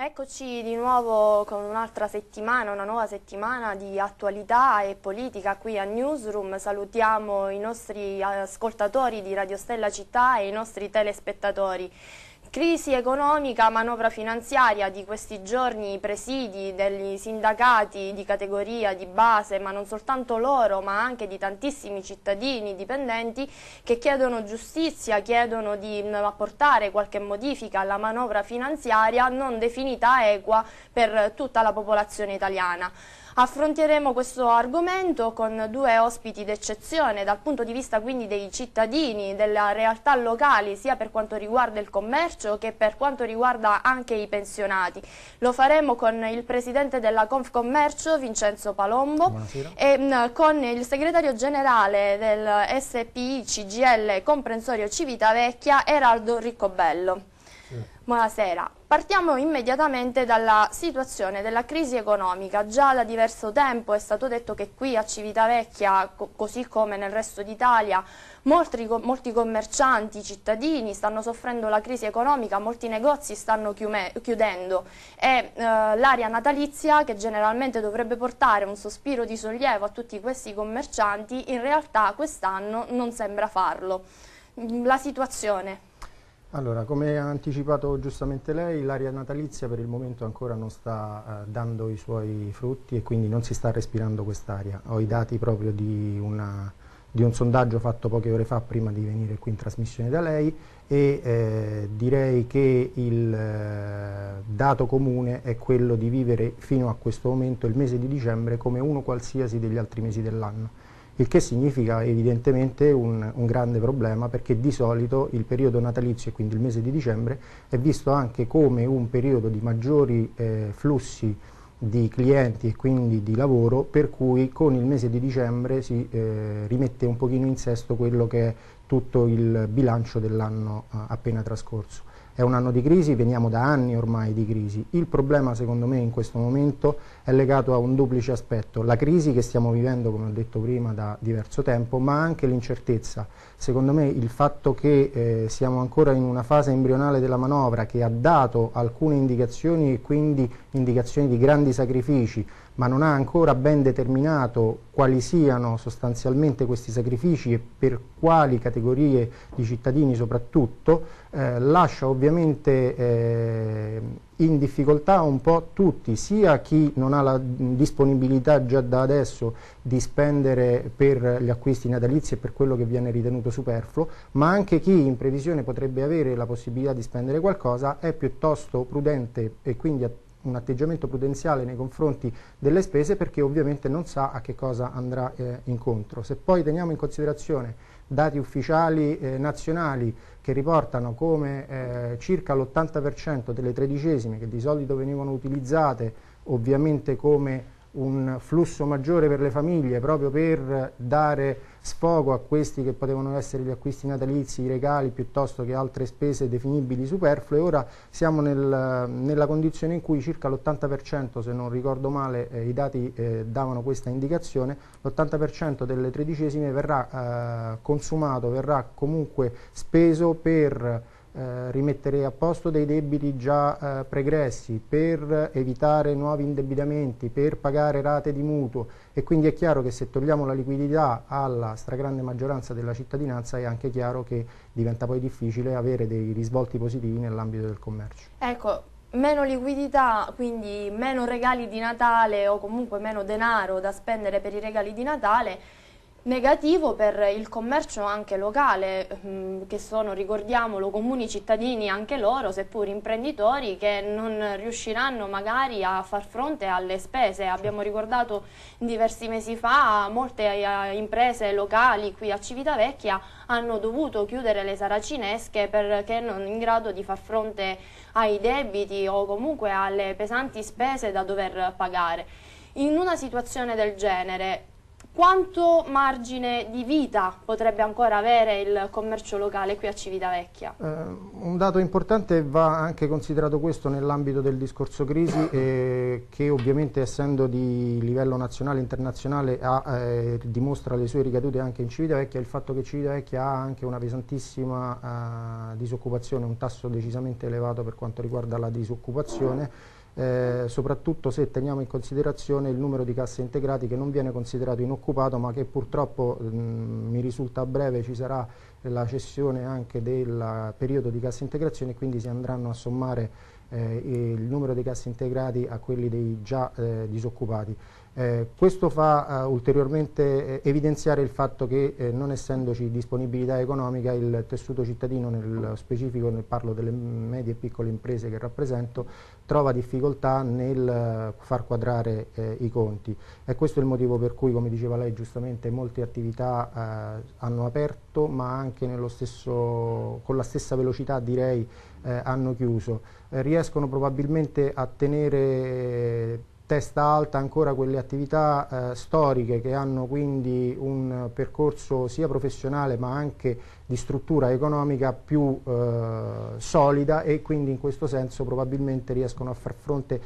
Eccoci di nuovo con un'altra settimana, una nuova settimana di attualità e politica qui a Newsroom. Salutiamo i nostri ascoltatori di Radio Stella Città e i nostri telespettatori. Crisi economica, manovra finanziaria di questi giorni, i presidi degli sindacati di categoria, di base, ma non soltanto loro, ma anche di tantissimi cittadini dipendenti che chiedono giustizia, chiedono di mm, apportare qualche modifica alla manovra finanziaria non definita equa per tutta la popolazione italiana. Affronteremo questo argomento con due ospiti d'eccezione dal punto di vista quindi dei cittadini, della realtà locali sia per quanto riguarda il commercio che per quanto riguarda anche i pensionati. Lo faremo con il presidente della Confcommercio Vincenzo Palombo Buonasera. e mm, con il segretario generale del SPI CGL Comprensorio Civitavecchia Eraldo Riccobello. Buonasera, partiamo immediatamente dalla situazione della crisi economica. Già da diverso tempo è stato detto che qui a Civitavecchia, co così come nel resto d'Italia, molti, co molti, commercianti, cittadini stanno soffrendo la crisi economica, molti negozi stanno chiudendo e eh, l'area natalizia che generalmente dovrebbe portare un sospiro di sollievo a tutti questi commercianti in realtà quest'anno non sembra farlo. La situazione allora, come ha anticipato giustamente lei, l'aria natalizia per il momento ancora non sta eh, dando i suoi frutti e quindi non si sta respirando quest'aria. Ho i dati proprio di, una, di, un sondaggio fatto poche ore fa prima di venire qui in trasmissione da lei e eh, direi che il eh, dato comune è quello di vivere fino a questo momento il mese di dicembre come uno qualsiasi degli altri mesi dell'anno il che significa evidentemente un, un, grande problema perché di solito il periodo natalizio e quindi il mese di dicembre è visto anche come un periodo di maggiori eh, flussi di clienti e quindi di lavoro per cui con il mese di dicembre si eh, rimette un pochino in sesto quello che è tutto il bilancio dell'anno eh, appena trascorso. È un anno di crisi, veniamo da anni ormai di crisi. Il problema secondo me in questo momento è legato a un duplice aspetto, la crisi che stiamo vivendo come ho detto prima da diverso tempo, ma anche l'incertezza. Secondo me il fatto che eh, siamo ancora in una fase embrionale della manovra che ha dato alcune indicazioni e quindi indicazioni di grandi sacrifici, ma non ha ancora ben determinato quali siano sostanzialmente questi sacrifici e per quali categorie di cittadini soprattutto, eh, lascia ovviamente eh, in difficoltà un po' tutti, sia chi non ha la disponibilità già da adesso di spendere per gli acquisti natalizi e per quello che viene ritenuto superfluo, ma anche chi in previsione potrebbe avere la possibilità di spendere qualcosa è piuttosto prudente e quindi attento un atteggiamento prudenziale nei confronti delle spese perché ovviamente non sa a che cosa andrà eh, incontro. Se poi teniamo in considerazione dati ufficiali eh, nazionali che riportano come eh, circa l'80% delle tredicesime che di solito venivano utilizzate ovviamente come un flusso maggiore per le famiglie proprio per dare sfogo a questi che potevano essere gli acquisti natalizi, i regali piuttosto che altre spese definibili superflue. Ora siamo nel, nella condizione in cui circa l'80%, se non ricordo male eh, i dati eh, davano questa indicazione, l'80% delle tredicesime verrà eh, consumato, verrà comunque speso per eh, rimettere a posto dei debiti già eh, pregressi, per evitare nuovi indebitamenti, per pagare rate di mutuo e quindi è chiaro che se togliamo la liquidità alla stragrande maggioranza della cittadinanza è anche chiaro che diventa poi difficile avere dei risvolti positivi nell'ambito del commercio. Ecco meno liquidità, quindi meno regali di Natale o comunque meno denaro da spendere per i regali di Natale negativo per il commercio anche locale, mm, che sono, ricordiamolo, comuni cittadini anche loro, seppur imprenditori, che non riusciranno magari a far fronte alle spese. Abbiamo ricordato diversi mesi fa molte eh, imprese locali qui a Civitavecchia hanno dovuto chiudere le saracinesche perché non in grado di far fronte ai debiti o comunque alle pesanti spese da dover pagare. In una situazione del genere quanto margine di vita potrebbe ancora avere il commercio locale qui a Civitavecchia? Eh, un dato importante va anche considerato questo nell'ambito del discorso crisi eh, che ovviamente essendo di livello nazionale e internazionale ha, eh, dimostra le sue ricadute anche in Civitavecchia, il fatto che Civitavecchia ha anche una pesantissima eh, disoccupazione, un tasso decisamente elevato per quanto riguarda la disoccupazione eh, soprattutto se teniamo in considerazione il numero di casse integrati che non viene considerato inoccupato ma che purtroppo mh, mi risulta a breve ci sarà la cessione anche del periodo di cassa integrazione e quindi si andranno a sommare eh, il numero di cassi integrati a quelli dei già eh, disoccupati. Eh, questo fa uh, ulteriormente eh, evidenziare il fatto che eh, non essendoci disponibilità economica il tessuto cittadino nel specifico, nel parlo delle medie e piccole imprese che rappresento, trova difficoltà nel uh, far quadrare eh, i conti e questo è il motivo per cui, come diceva lei giustamente, molte attività hanno aperto ma anche stesso, con la stessa velocità direi hanno chiuso. riescono probabilmente a tenere testa alta ancora quelle attività eh, storiche che hanno quindi un percorso sia professionale ma anche di struttura economica più eh, solida e quindi in questo senso probabilmente riescono a far fronte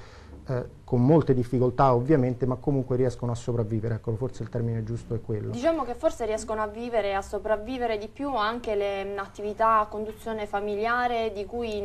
eh, con molte difficoltà ovviamente, ma comunque riescono a sopravvivere, ecco, forse il termine giusto è quello. Diciamo che forse riescono a vivere, e a sopravvivere di più anche le attività a conduzione familiare di cui,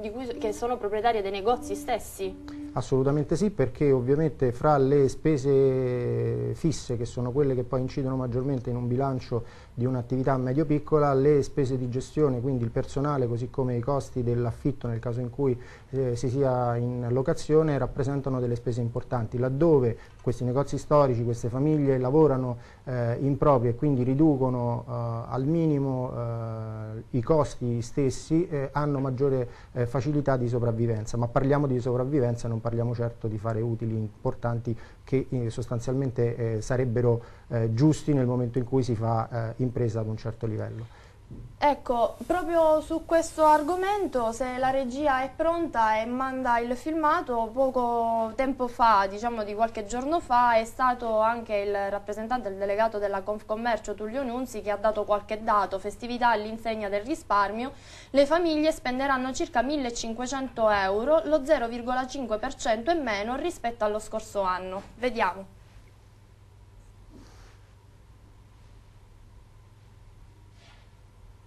di cui, che sono proprietarie dei negozi stessi? Assolutamente sì, perché ovviamente fra le spese fisse, che sono quelle che poi incidono maggiormente in un bilancio di un'attività medio-piccola, le spese di gestione, quindi il personale, così come i costi dell'affitto nel caso in cui eh, si sia in locazione, rappresentano delle spese importanti. Laddove questi negozi storici, queste famiglie lavorano eh, in proprio e quindi riducono eh, al minimo eh, i costi stessi, hanno maggiore eh, facilità di sopravvivenza. Ma parliamo di sopravvivenza, non parliamo certo di fare utili importanti che eh, sostanzialmente sarebbero giusti nel momento in cui si fa impresa ad un certo livello. Ecco, proprio su questo argomento, se la regia è pronta e manda il filmato, poco tempo fa, diciamo di qualche giorno fa, è stato anche il rappresentante, il delegato della Confcommercio Tullio Nunzi che ha dato qualche dato, festività all'insegna del risparmio, le famiglie spenderanno circa 1500 euro, lo 0,5% in meno rispetto allo scorso anno. Vediamo.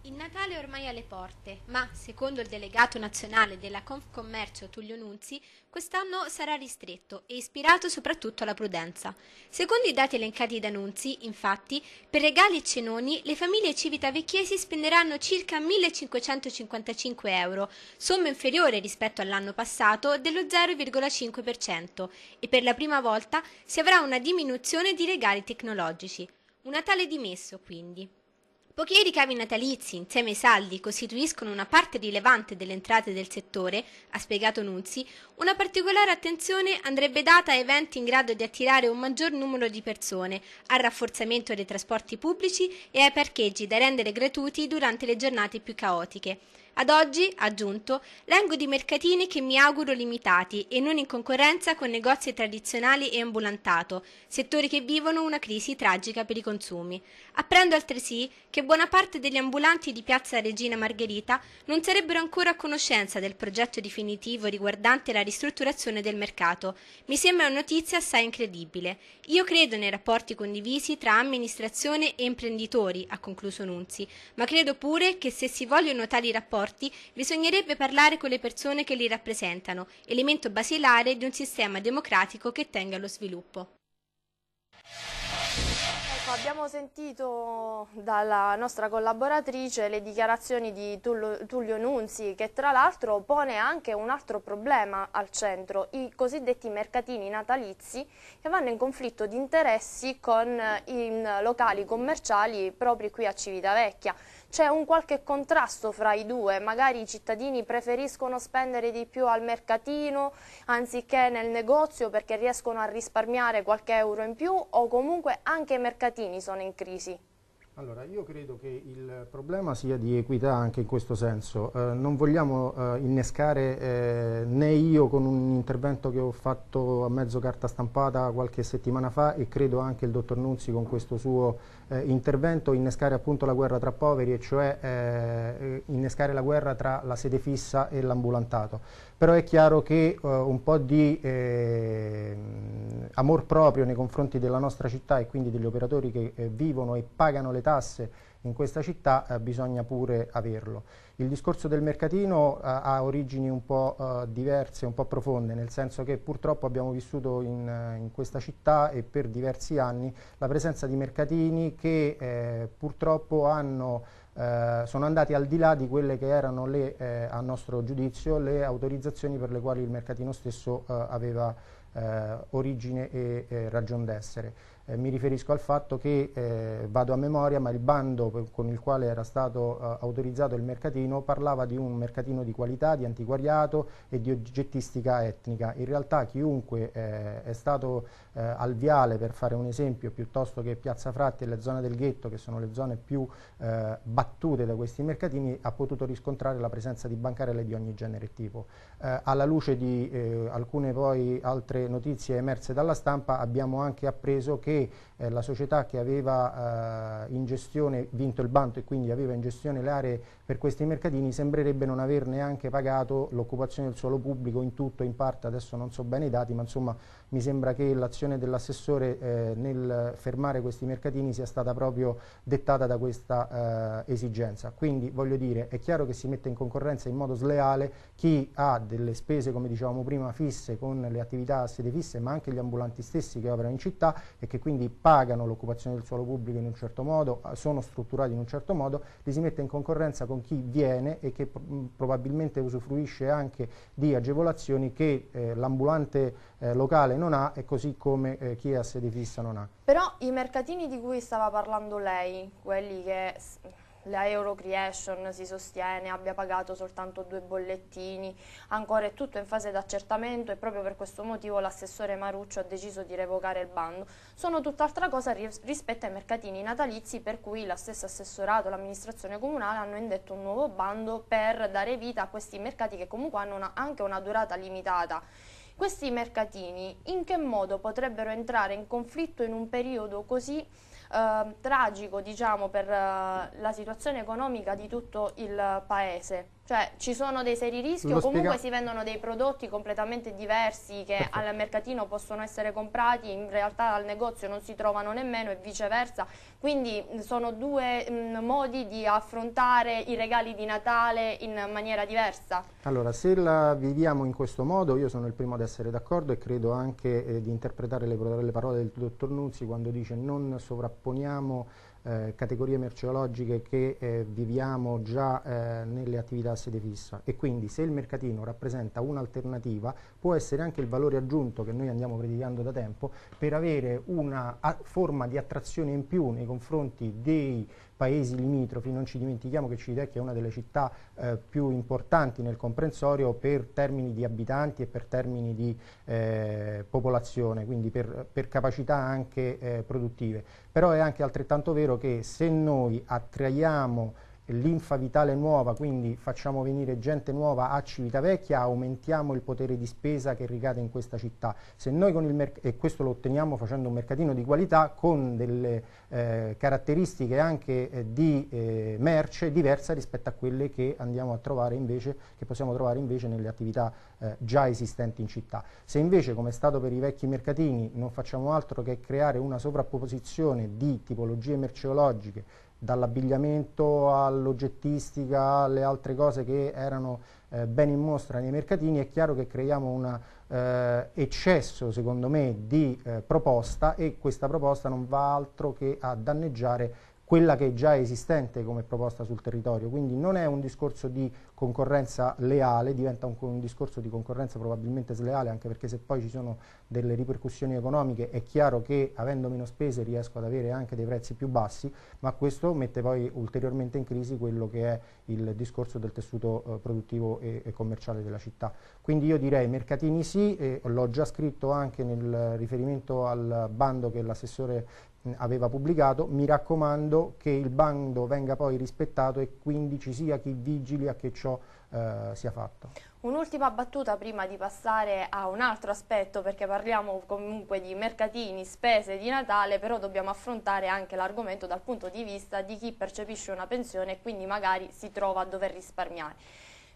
Il Natale è ormai alle porte, ma, secondo il delegato nazionale della Confcommercio Tullio Nunzi, quest'anno sarà ristretto e ispirato soprattutto alla prudenza. Secondo i dati elencati da Nunzi, infatti, per regali e cenoni le famiglie civita vecchiesi spenderanno circa 1.555 euro, somma inferiore rispetto all'anno passato dello 0,5% e per la prima volta si avrà una diminuzione di regali tecnologici. Un Natale dimesso, quindi. Poiché i ricavi natalizi insieme ai saldi costituiscono una parte rilevante delle entrate del settore, ha spiegato Nunzi, una particolare attenzione andrebbe data a eventi in grado di attirare un maggior numero di persone, al rafforzamento dei trasporti pubblici e ai parcheggi da rendere gratuiti durante le giornate più caotiche. Ad oggi, aggiunto, lengo di mercatini che mi auguro limitati e non in concorrenza con negozi tradizionali e ambulantato, settori che vivono una crisi tragica per i consumi. Apprendo altresì che buona parte degli ambulanti di Piazza Regina Margherita non sarebbero ancora a conoscenza del progetto definitivo riguardante la ristrutturazione del mercato. Mi sembra una notizia assai incredibile. Io credo nei rapporti condivisi tra amministrazione e imprenditori, ha concluso Nunzi, ma credo pure che se si vogliono tali rapporti rapporti, bisognerebbe parlare con le persone che li rappresentano, elemento basilare di un sistema democratico che tenga lo sviluppo. Ecco, abbiamo sentito dalla nostra collaboratrice le dichiarazioni di Tullio Nunzi che tra l'altro pone anche un altro problema al centro, i cosiddetti mercatini natalizi che vanno in conflitto di interessi con eh, i locali commerciali proprio qui a Civitavecchia c'è un qualche contrasto fra i due, magari i cittadini preferiscono spendere di più al mercatino anziché nel negozio perché riescono a risparmiare qualche euro in più o comunque anche i mercatini sono in crisi? Allora, io credo che il problema sia di equità anche in questo senso. Eh, non vogliamo eh, innescare eh, né io con un intervento che ho fatto a mezzo carta stampata qualche settimana fa e credo anche il dottor Nunzi con questo suo eh, intervento innescare appunto la guerra tra poveri e cioè eh, eh, innescare la guerra tra la sede fissa e l'ambulantato. Però è chiaro che eh, un po' di eh, amor proprio nei confronti della nostra città e quindi degli operatori che eh, vivono e pagano le tasse in questa città eh, bisogna pure averlo. Il discorso del mercatino eh, ha origini un po' eh, diverse, un po' profonde, nel senso che purtroppo abbiamo vissuto in, eh, in, questa città e per diversi anni la presenza di mercatini che eh, purtroppo hanno, eh, sono andati al di là di quelle che erano le, a nostro giudizio le autorizzazioni per le quali il mercatino stesso aveva origine e ragion d'essere. Eh, mi riferisco al fatto che, eh, vado a memoria, ma il bando con il quale era stato eh, autorizzato il mercatino parlava di un mercatino di qualità, di antiquariato e di oggettistica etnica. In realtà chiunque eh, è stato eh, al viale, per fare un esempio, piuttosto che Piazza Fratti e la zona del ghetto, che sono le zone più eh, battute da questi mercatini, ha potuto riscontrare la presenza di bancarelle di ogni genere e tipo. alla luce di alcune poi altre notizie emerse dalla stampa abbiamo anche appreso che eh, la società che aveva eh, in gestione, vinto il bando e quindi aveva in gestione le aree per questi mercatini, sembrerebbe non aver neanche pagato l'occupazione del suolo pubblico in tutto, in parte, adesso non so bene i dati, ma insomma mi sembra che l'azione dell'assessore eh, nel fermare questi mercatini sia stata proprio dettata da questa eh, esigenza. Quindi voglio dire, è chiaro che si mette in concorrenza in modo sleale chi ha delle spese, come dicevamo prima, fisse con le attività a sede fisse, ma anche gli ambulanti stessi che operano in città e che quindi pagano l'occupazione del suolo pubblico in un certo modo, sono strutturati in un certo modo, li si mette in concorrenza con chi viene e che pr probabilmente usufruisce anche di agevolazioni che eh, l'ambulante eh, locale non ha e così come eh, chi è a sede fissa non ha. Però i mercatini di cui stava parlando lei, quelli che la Eurocreation si sostiene abbia pagato soltanto due bollettini, ancora è tutto in fase d'accertamento e proprio per questo motivo l'assessore Maruccio ha deciso di revocare il bando. Sono tutt'altra cosa rispetto ai mercatini natalizi per cui la stessa assessorato l'amministrazione comunale hanno indetto un nuovo bando per dare vita a questi mercati che comunque hanno una, anche una durata limitata questi mercatini in che modo potrebbero entrare in conflitto in un periodo così eh, tragico diciamo, per eh, la situazione economica di tutto il Paese? Cioè ci sono dei seri rischi o comunque si vendono dei prodotti completamente diversi che Perfetto. al mercatino possono essere comprati, in realtà al negozio non si trovano nemmeno e viceversa. Quindi sono due mh, modi di affrontare i regali di Natale in maniera diversa. Allora, se la viviamo in questo modo, io sono il primo ad essere d'accordo e credo anche eh, di interpretare le, le parole del dottor Nunzi quando dice non sovrapponiamo eh, categorie merceologiche che eh, viviamo già eh, nelle attività a sede fissa e quindi se il mercatino rappresenta un'alternativa può essere anche il valore aggiunto che noi andiamo predicando da tempo per avere una forma di attrazione in più nei confronti dei paesi limitrofi, non ci dimentichiamo che Civitecchia è una delle città eh, più importanti nel comprensorio per termini di abitanti e per termini di eh, popolazione, quindi per, per capacità anche eh, produttive. Però è anche altrettanto vero che se noi attraiamo linfa vitale nuova, quindi facciamo venire gente nuova a Civitavecchia, aumentiamo il potere di spesa che ricade in questa città. Se noi con il merc- e questo lo otteniamo facendo un mercatino di qualità con delle eh, caratteristiche anche eh, di eh, merce diverse rispetto a quelle che andiamo a trovare invece, che possiamo trovare invece nelle attività eh, già esistenti in città. Se invece, come è stato per i vecchi mercatini, non facciamo altro che creare una sovrapposizione di tipologie merceologiche dall'abbigliamento all'oggettistica alle altre cose che erano eh, ben in mostra nei mercatini, è chiaro che creiamo un eh, eccesso, secondo me, di eh, proposta e questa proposta non va altro che a danneggiare quella che è già esistente come proposta sul territorio, quindi non è un discorso di concorrenza leale, diventa un, un, discorso di concorrenza probabilmente sleale, anche perché se poi ci sono delle ripercussioni economiche è chiaro che avendo meno spese riesco ad avere anche dei prezzi più bassi, ma questo mette poi ulteriormente in crisi quello che è il discorso del tessuto eh, produttivo e, e, commerciale della città. Quindi io direi mercatini sì, l'ho già scritto anche nel riferimento al bando che l'assessore aveva pubblicato, mi raccomando che il bando venga poi rispettato e quindi ci sia chi vigili a che ciò eh, sia fatto. Un'ultima battuta prima di passare a un altro aspetto perché parliamo comunque di mercatini, spese di Natale, però dobbiamo affrontare anche l'argomento dal punto di vista di chi percepisce una pensione e quindi magari si trova a dover risparmiare.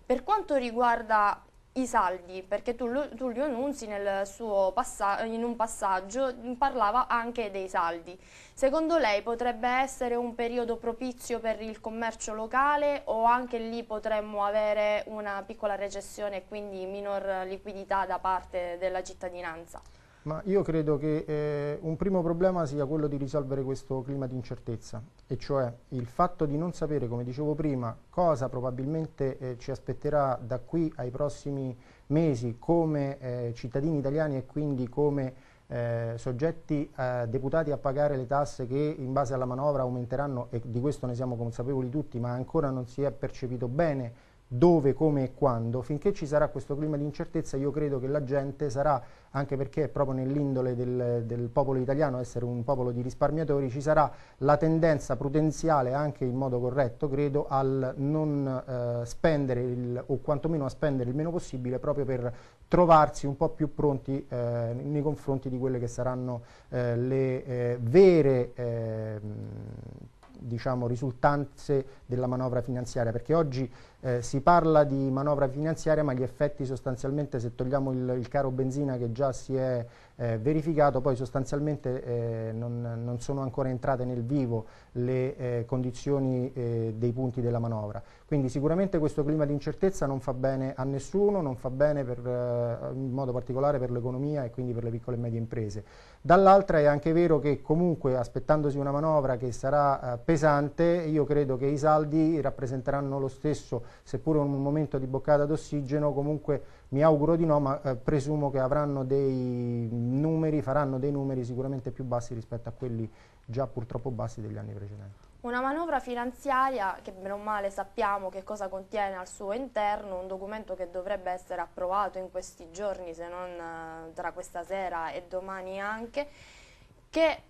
Per quanto riguarda i saldi, perché Tullio Annunzi in un passaggio parlava anche dei saldi. Secondo lei potrebbe essere un periodo propizio per il commercio locale o anche lì potremmo avere una piccola recessione e quindi minor liquidità da parte della cittadinanza? Ma io credo che eh, un primo problema sia quello di risolvere questo clima di incertezza, e cioè il fatto di non sapere, come dicevo prima, cosa probabilmente eh, ci aspetterà da qui ai prossimi mesi come eh, cittadini italiani e quindi come eh, soggetti eh, deputati a pagare le tasse che in base alla manovra aumenteranno e di questo ne siamo consapevoli tutti, ma ancora non si è percepito bene dove, come e quando, finché ci sarà questo clima di incertezza io credo che la gente sarà, anche perché è proprio nell'indole del, del popolo italiano essere un popolo di risparmiatori, ci sarà la tendenza prudenziale anche in modo corretto, credo, al non eh, spendere il, o quantomeno a spendere il meno possibile proprio per trovarsi un po' più pronti eh, nei confronti di quelle che saranno eh, le eh, vere ehm, diciamo, risultanze della manovra finanziaria, perché oggi eh, si parla di manovra finanziaria ma gli effetti sostanzialmente se togliamo il, il caro benzina che già si è eh, verificato poi sostanzialmente eh, non, non, sono ancora entrate nel vivo le eh, condizioni eh, dei punti della manovra quindi sicuramente questo clima di incertezza non fa bene a nessuno non fa bene per, eh, in modo particolare per l'economia e quindi per le piccole e medie imprese dall'altra è anche vero che comunque aspettandosi una manovra che sarà pesante io credo che i saldi rappresenteranno lo stesso seppure un momento di boccata d'ossigeno, comunque mi auguro di no, ma eh, presumo che avranno dei numeri, faranno dei numeri sicuramente più bassi rispetto a quelli già purtroppo bassi degli anni precedenti. Una manovra finanziaria che meno male sappiamo che cosa contiene al suo interno, un documento che dovrebbe essere approvato in questi giorni, se non eh, tra questa sera e domani anche, che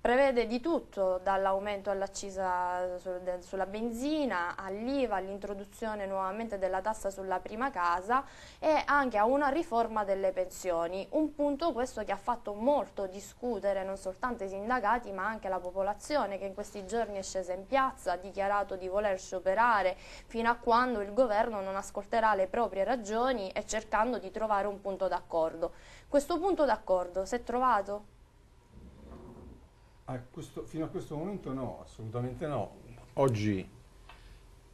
prevede di tutto, dall'aumento all'accisa sulla benzina, all'IVA, all'introduzione nuovamente della tassa sulla prima casa e anche a una riforma delle pensioni. Un punto questo che ha fatto molto discutere non soltanto i sindacati ma anche la popolazione che in questi giorni è scesa in piazza, ha dichiarato di voler scioperare fino a quando il governo non ascolterà le proprie ragioni e cercando di trovare un punto d'accordo. Questo punto d'accordo si è trovato? a questo, fino a questo momento no, assolutamente no. Oggi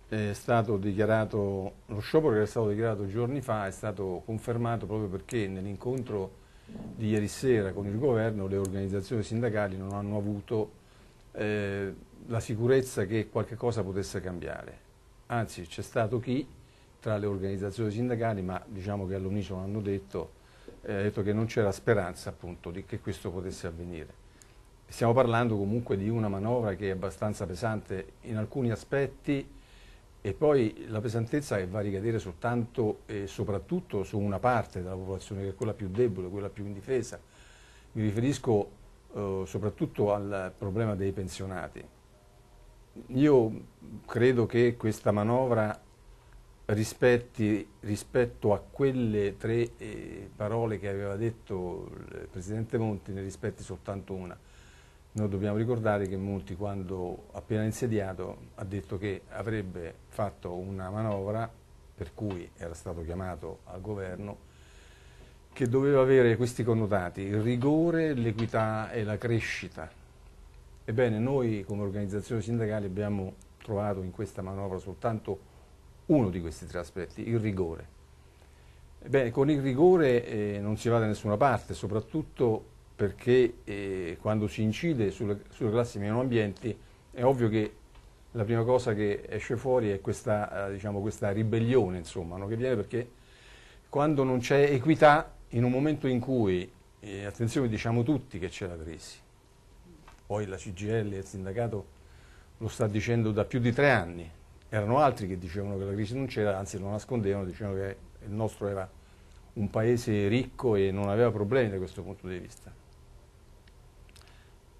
è stato dichiarato, lo sciopero che era stato dichiarato giorni fa è stato confermato proprio perché nell'incontro di ieri sera con il governo le organizzazioni sindacali non hanno avuto eh, la sicurezza che qualche cosa potesse cambiare. Anzi c'è stato chi tra le organizzazioni sindacali, ma diciamo che all'unisono hanno detto, eh, detto che non c'era speranza appunto di che questo potesse avvenire. Stiamo parlando comunque di una manovra che è abbastanza pesante in alcuni aspetti e poi la pesantezza che va a ricadere soltanto e soprattutto su una parte della popolazione che è quella più debole, quella più indifesa. Mi riferisco eh, soprattutto al problema dei pensionati. Io credo che questa manovra rispetti, rispetto a quelle tre eh, parole che aveva detto il Presidente Monti, ne rispetti soltanto una, noi dobbiamo ricordare che Monti, quando appena insediato, ha detto che avrebbe fatto una manovra, per cui era stato chiamato al governo, che doveva avere questi connotati, il rigore, l'equità e la crescita. Ebbene, noi come organizzazione sindacale abbiamo trovato in questa manovra soltanto uno di questi tre aspetti, il rigore. Ebbene, con il rigore eh, non si va da nessuna parte, soprattutto perché eh, quando si incide sulle, sulle classi meno ambienti è ovvio che la prima cosa che esce fuori è questa, eh, diciamo, questa ribellione, insomma, no? che viene perché quando non c'è equità, in un momento in cui, eh, attenzione, diciamo tutti che c'è la crisi, poi la CGL e il sindacato lo sta dicendo da più di tre anni, erano altri che dicevano che la crisi non c'era, anzi lo nascondevano, dicevano che il nostro era un paese ricco e non aveva problemi da questo punto di vista.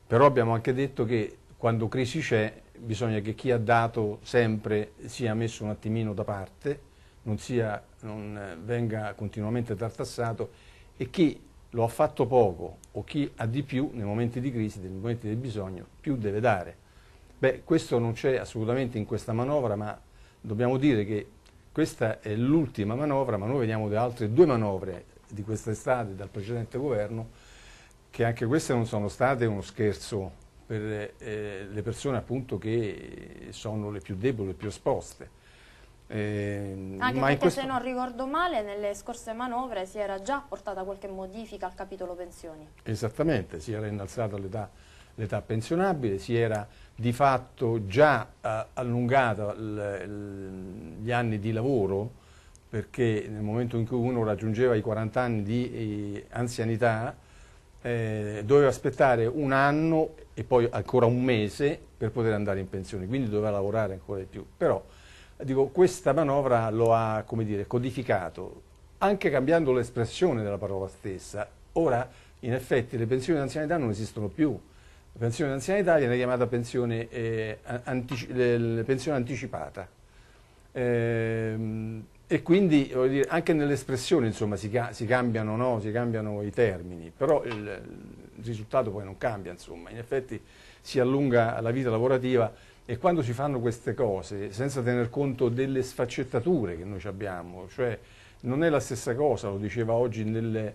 Però abbiamo anche detto che quando crisi c'è bisogna che chi ha dato sempre sia messo un attimino da parte, non, sia, non eh, venga continuamente tartassato e chi lo ha fatto poco o chi ha di più nei momenti di crisi, nei momenti del bisogno, più deve dare. Beh, questo non c'è assolutamente in questa manovra, ma dobbiamo dire che questa è l'ultima manovra, ma noi veniamo da altre due manovre di questa estate dal precedente governo, che anche queste non sono state uno scherzo per eh, le persone appunto che sono le più deboli, le più esposte. Eh, Anche perché questo... se non ricordo male nelle scorse manovre si era già portata qualche modifica al capitolo pensioni. Esattamente, si era innalzata l'età pensionabile, si era di fatto già eh, allungata gli anni di lavoro perché nel momento in cui uno raggiungeva i 40 anni di eh, anzianità eh, doveva aspettare un anno e poi ancora un mese per poter andare in pensione, quindi doveva lavorare ancora di più. Però dico, questa manovra lo ha dire, codificato, anche cambiando l'espressione della parola stessa. Ora, in effetti, le pensioni di anzianità non esistono più. La pensione di anzianità viene chiamata pensione, eh, antici pensione anticipata. Eh, e quindi dire, anche nell'espressione si, ca si, cambiano, no? si, cambiano, i termini, però il, il, risultato poi non cambia, insomma. in effetti si allunga la vita lavorativa e quando si fanno queste cose senza tener conto delle sfaccettature che noi abbiamo, cioè non è la stessa cosa, lo diceva oggi nel,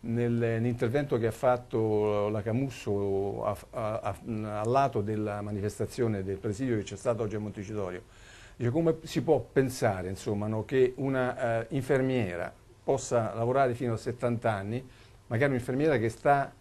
nell'intervento che ha fatto la Camusso a, a, a, a lato della manifestazione del presidio che c'è stato oggi a Montecitorio, Dice, come si può pensare insomma, no, che una eh, infermiera possa lavorare fino a 70 anni, magari un'infermiera che sta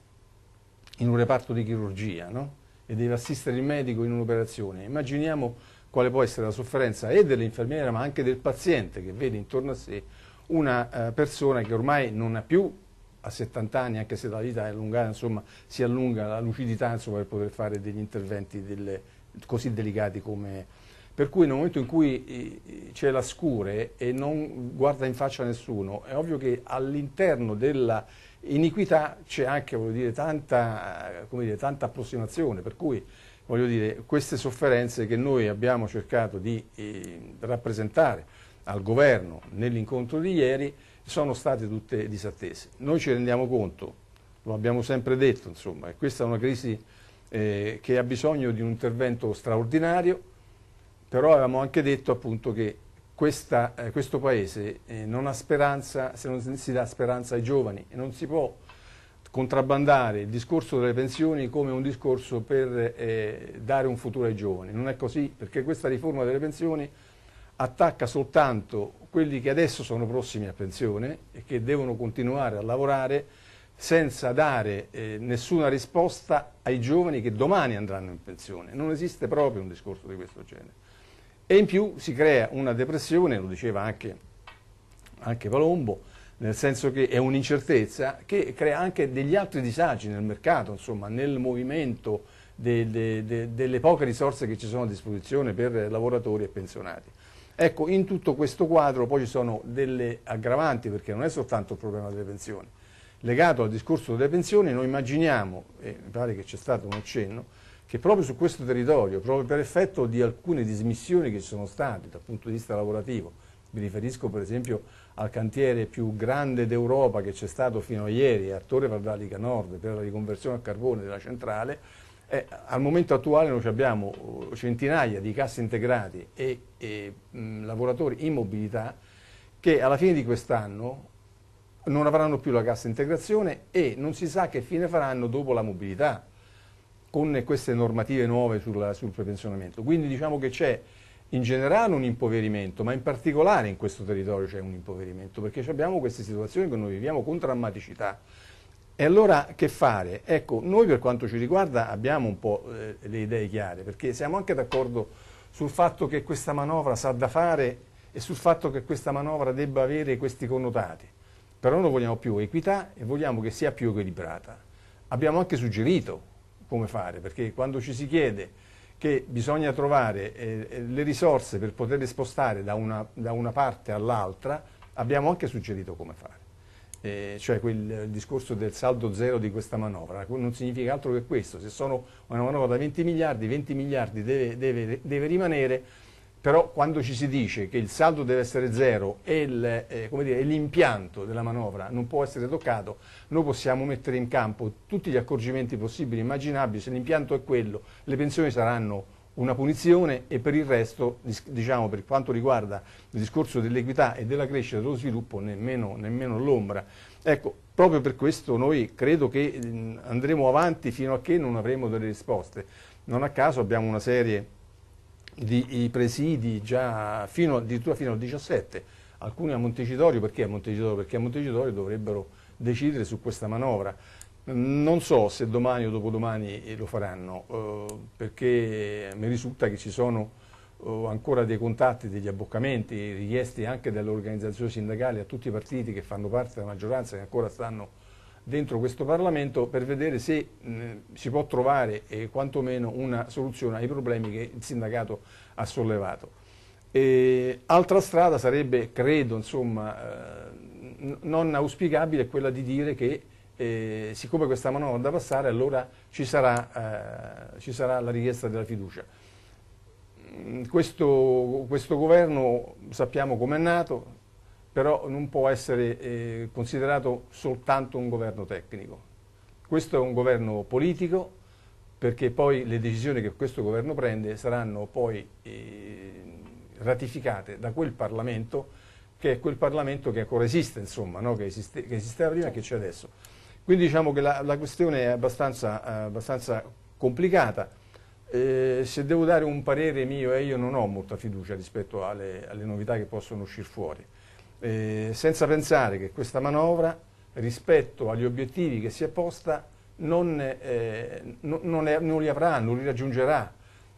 in un reparto di chirurgia no? e deve assistere il medico in un'operazione. Immaginiamo quale può essere la sofferenza e dell'infermiera ma anche del paziente che vede intorno a sé una eh, persona che ormai non ha più a 70 anni, anche se la vita è allungata, insomma, si allunga la lucidità insomma, per poter fare degli interventi delle, così delicati come per cui nel momento in cui eh, c'è la scure e non guarda in faccia nessuno, è ovvio che all'interno della iniquità c'è anche dire, tanta, dire, tanta, approssimazione, per cui dire, queste sofferenze che noi abbiamo cercato di eh, rappresentare al governo nell'incontro di ieri sono state tutte disattese. Noi ci rendiamo conto, lo abbiamo sempre detto, insomma, che questa è una crisi eh, che ha bisogno di un intervento straordinario, però avevamo anche detto appunto che questa, eh, questo Paese eh, non ha speranza se non si dà speranza ai giovani e non si può contrabbandare il discorso delle pensioni come un discorso per eh, dare un futuro ai giovani. Non è così perché questa riforma delle pensioni attacca soltanto quelli che adesso sono prossimi a pensione e che devono continuare a lavorare senza dare eh, nessuna risposta ai giovani che domani andranno in pensione. Non esiste proprio un discorso di questo genere e in più si crea una depressione, lo diceva anche, anche Palombo, nel senso che è un'incertezza che crea anche degli altri disagi nel mercato, insomma, nel movimento de, de, de, delle poche risorse che ci sono a disposizione per lavoratori e pensionati. Ecco, in tutto questo quadro poi ci sono delle aggravanti, perché non è soltanto il problema delle pensioni. Legato al discorso delle pensioni, noi immaginiamo, e mi pare che c'è stato un accenno, che proprio su questo territorio, proprio per effetto di alcune dismissioni che ci sono state dal punto di vista lavorativo, mi riferisco per esempio al cantiere più grande d'Europa che c'è stato fino a ieri a Torre Valvalica Nord per la riconversione al carbone della centrale, eh, al momento attuale noi abbiamo uh, centinaia di casse integrati e, e mh, mm, lavoratori in mobilità che alla fine di quest'anno non avranno più la cassa integrazione e non si sa che fine faranno dopo la mobilità con queste normative nuove sulla, sul prepensionamento. Quindi diciamo che c'è in generale un impoverimento, ma in particolare in questo territorio c'è un impoverimento, perché abbiamo queste situazioni che noi viviamo con drammaticità. E allora che fare? Ecco, noi per quanto ci riguarda abbiamo un po' eh, le idee chiare, perché siamo anche d'accordo sul fatto che questa manovra sa da fare e sul fatto che questa manovra debba avere questi connotati. Però noi vogliamo più equità e vogliamo che sia più equilibrata. Abbiamo anche suggerito come fare, perché quando ci si chiede che bisogna trovare eh, eh, le risorse per poterle spostare da una, da una parte all'altra, abbiamo anche suggerito come fare. Eh, cioè quel discorso del saldo zero di questa manovra, ecco, non significa altro che questo, se sono una manovra da 20 miliardi, 20 miliardi deve, deve, deve rimanere però quando ci si dice che il saldo deve essere zero e eh, l'impianto eh, della manovra non può essere toccato, noi possiamo mettere in campo tutti gli accorgimenti possibili, immaginabili, se l'impianto è quello, le pensioni saranno una punizione e per il resto, diciamo, per quanto riguarda il discorso dell'equità e della crescita e dello sviluppo, nemmeno, nemmeno l'ombra. Ecco, proprio per questo noi credo che mm, andremo avanti fino a che non avremo delle risposte. Non a caso abbiamo una serie di, i presidi già fino, addirittura fino al 17, alcuni a Montecitorio, perché a Montecitorio? Perché a Montecitorio dovrebbero decidere su questa manovra. Non so se domani o dopodomani lo faranno, eh, perché mi risulta che ci sono eh, ancora dei contatti, degli abboccamenti richiesti anche dalle organizzazioni sindacali a tutti i partiti che fanno parte della maggioranza che ancora stanno dentro questo Parlamento per vedere se mh, si può trovare eh, quantomeno una soluzione ai problemi che il sindacato ha sollevato. E, altra strada sarebbe, credo, insomma, eh, non auspicabile quella di dire che eh, siccome questa manovra da passare allora ci sarà, eh, ci sarà la richiesta della fiducia. Questo, questo governo sappiamo com'è nato, però non può essere eh, considerato soltanto un governo tecnico. Questo è un governo politico perché poi le decisioni che questo governo prende saranno poi eh, ratificate da quel Parlamento che è quel Parlamento che ancora esiste, insomma, no? che, esiste, che, esisteva prima e che c'è adesso. Quindi diciamo che la, la questione è abbastanza, eh, abbastanza complicata. Eh, se devo dare un parere mio, e eh, io non ho molta fiducia rispetto alle, alle novità che possono uscire fuori eh, senza pensare che questa manovra rispetto agli obiettivi che si è posta non, eh, non, è, non li avrà, non li raggiungerà.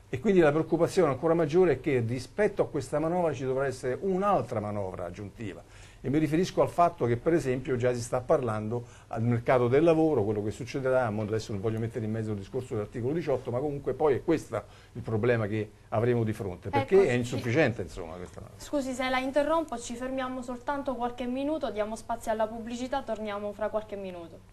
E quindi la preoccupazione ancora maggiore è che rispetto a questa manovra ci dovrà essere un'altra manovra aggiuntiva. E mi riferisco al fatto che per esempio già si sta parlando al mercato del lavoro, quello che succederà, adesso non voglio mettere in mezzo il discorso dell'articolo 18, ma comunque poi è questo il problema che avremo di fronte, ecco, perché ecco, è insufficiente insomma questa... Scusi se la interrompo, ci fermiamo soltanto qualche minuto, diamo spazio alla pubblicità, torniamo fra qualche minuto.